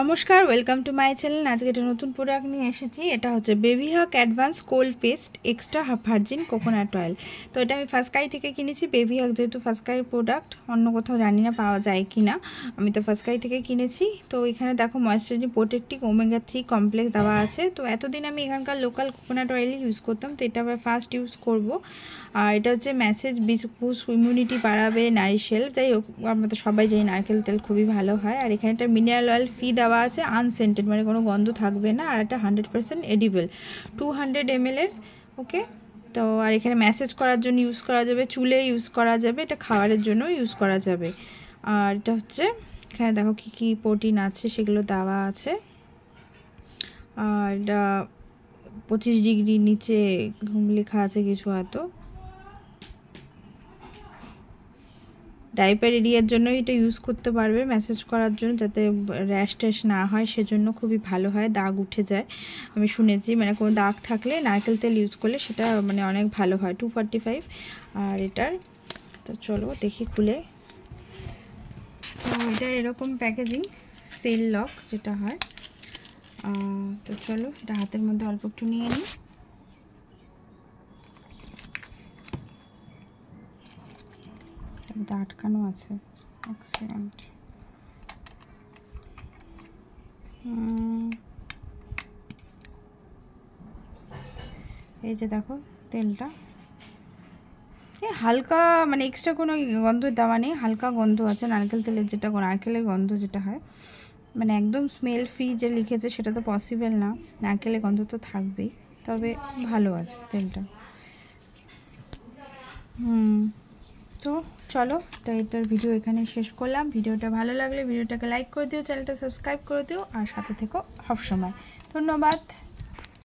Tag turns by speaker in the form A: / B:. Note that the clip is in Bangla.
A: নমস্কার ওয়েলকাম টু মাই চ্যানেল আজকে একটা নতুন প্রোডাক্ট নিয়ে এসেছি এটা হচ্ছে বেবি হাক advance cold pressed extra virgin coconut oil তো এটা আমি ফার্স্টকাই থেকে কিনেছি বেবি হাক যেহেতু ফার্স্টকাই প্রোডাক্ট অন্য কোথাও জানি না পাওয়া যায় কি না আমি তো ফার্স্টকাই থেকে কিনেছি তো এখানে দেখো moisturising protective omega three complex দেওয়া আছে তো এতদিন আমি এখানকার লোকাল কোকোনাট অয়েলই ইউজ করতাম তো এটা আবার ফার্স্ট ইউজ করব আর এটা হচ্ছে ম্যাসেজ বিজ বুস্ট ইমিউনিটি বাড়াবে নারিশেল যাই হোক আমরা তো সবাই জানি নারকেল তেল খুবই ভালো হয় আর এখানে একটা মিনারেল অয়েল ফি দেওয়া দেওয়া আছে আনসেন্টেড মানে কোনো গন্ধ থাকবে না আর এটা hundred percent edible two hundred এমএলের ওকে তো আর এখানে ম্যাসেজ করার জন্য ইউজ করা যাবে চুলে ইউজ করা যাবে এটা খাবারের জন্য ইউজ করা যাবে আর এটা হচ্ছে এখানে দেখো কি কি প্রোটিন আছে সেগুলো দেওয়া আছে আর পঁচিশ ডিগ্রি নিচে লেখা আছে কিছু হয়তো ডাইপার এরিয়ার জন্য এটা ইউজ করতে পারবে ম্যাসেজ করার জন্য যাতে র্যাশ ট্যাশ না হয় সেজন্য খুবই ভালো হয় দাগ উঠে যায় আমি শুনেছি মানে কোনো দাগ থাকলে নারকেল তেল ইউজ করলে সেটা মানে অনেক ভালো হয় টু আর এটার তো চলো দেখি খুলে তো এটা এরকম প্যাকেজিং সেল লক যেটা হয় তো চলো এটা হাতের মধ্যে অল্প একটু নিয়ে নিই আটকানো আছে এই যে দেখো তেলটা এ হালকা মানে এক্সট্রা কোনো গন্ধ দেওয়া নেই হালকা গন্ধ আছে নারকেল তেলের যেটা নারকেলের গন্ধ যেটা হয় মানে একদম স্মেল ফ্রি যে লিখেছে সেটা তো পসিবল না নারকেলের গন্ধ তো থাকবেই তবে ভালো আছে তেলটা তো চলো তাই তোর ভিডিও এখানে শেষ করলাম ভিডিওটা ভালো লাগলে ভিডিওটাকে লাইক করে দিও চ্যানেলটা সাবস্ক্রাইব করে দিও আর সাথে থেকো সবসময় ধন্যবাদ